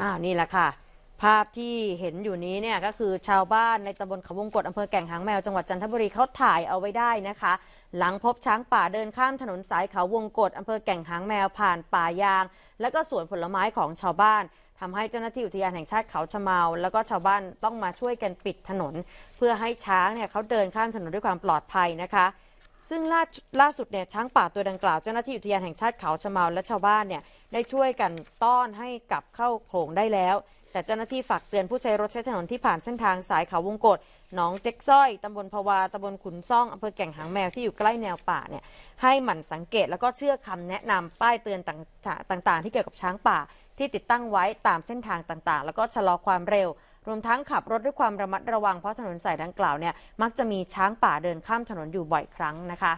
อ้าวนี่แหละค่ะภาพที่เห็นอยู่นี้เนี่ยก็คือชาวบ้านในตำบลเขาวงกตอำเภอแก่งหางแมวจังหวัดจันทบุรีเขาถ่ายเอาไว้ได้นะคะหลังพบช้างป่าเดินข้ามถนนสายเขาวงกตอำเภอแก่งหางแมวผ่านป่ายาง และก็สวนผลไม้ของชาวบ้านทำให้เจ้าหน้าที่อุทยานแห่งชาติเขาชะเมา แล้วก็ชาวบ้านต้องมาช่วยกันปิดถนน เพื่อให้ช้างเนี่ยเขาเดินข้ามถนนด้วยความปลอดภัยนะคะซึ่งล่าล่าสุดเนี่ยช้างป่าตัวดังกล่าวเจ้าหน้าที่อุทยานแห่งชาติเขาชะเมาและชาวบ้านเนี่ยได้ช่วยกันต้อนให้กลับเข้าโขงได้แล้ว แต่เจ้าหน้าที่ฝากเตือนผู้ใช้รถใช้ถนนที่ผ่านเส้นทางสายเขาวงกฏหนองเจ๊กซ้อยตำบลพวาตำบลขุนซ่องอำเภอแก่งหางแมวที่อยู่ใกล้แนวป่าเนี่ยให้หมั่นสังเกตแล้วก็เชื่อคำแนะนำป้ายเตือนต่างๆที่เกี่ยวกับช้างป่าที่ติดตั้งไว้ตามเส้นทางต่าง ๆ แล้วก็ชะลอความเร็ว รวมทั้งขับรถด้วยความระมัดระวังเพราะถนนสายดังกล่าวเนี่ยมักจะมีช้างป่าเดินข้ามถนนอยู่บ่อยครั้งนะคะ